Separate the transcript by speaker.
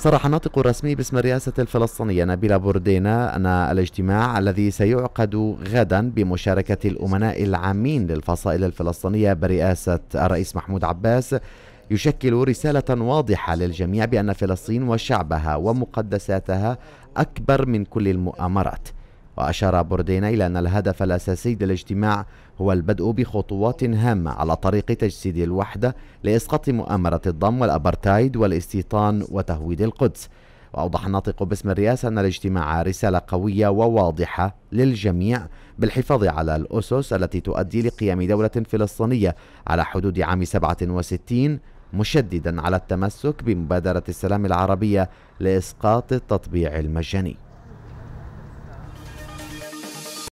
Speaker 1: صرح الناطق الرسمي باسم الرئاسة الفلسطينية نبيلة بوردينا أن الاجتماع الذي سيعقد غدا بمشاركة الأمناء العامين للفصائل الفلسطينية برئاسة الرئيس محمود عباس يشكل رسالة واضحة للجميع بأن فلسطين وشعبها ومقدساتها أكبر من كل المؤامرات وأشار بوردينا إلى أن الهدف الأساسي للاجتماع هو البدء بخطوات هامة على طريق تجسيد الوحدة لإسقاط مؤامرة الضم والأبرتايد والاستيطان وتهويد القدس وأوضح الناطق باسم الرئاسة أن الاجتماع رسالة قوية وواضحة للجميع بالحفاظ على الأسس التي تؤدي لقيام دولة فلسطينية على حدود عام 67 مشددا على التمسك بمبادرة السلام العربية لإسقاط التطبيع المجاني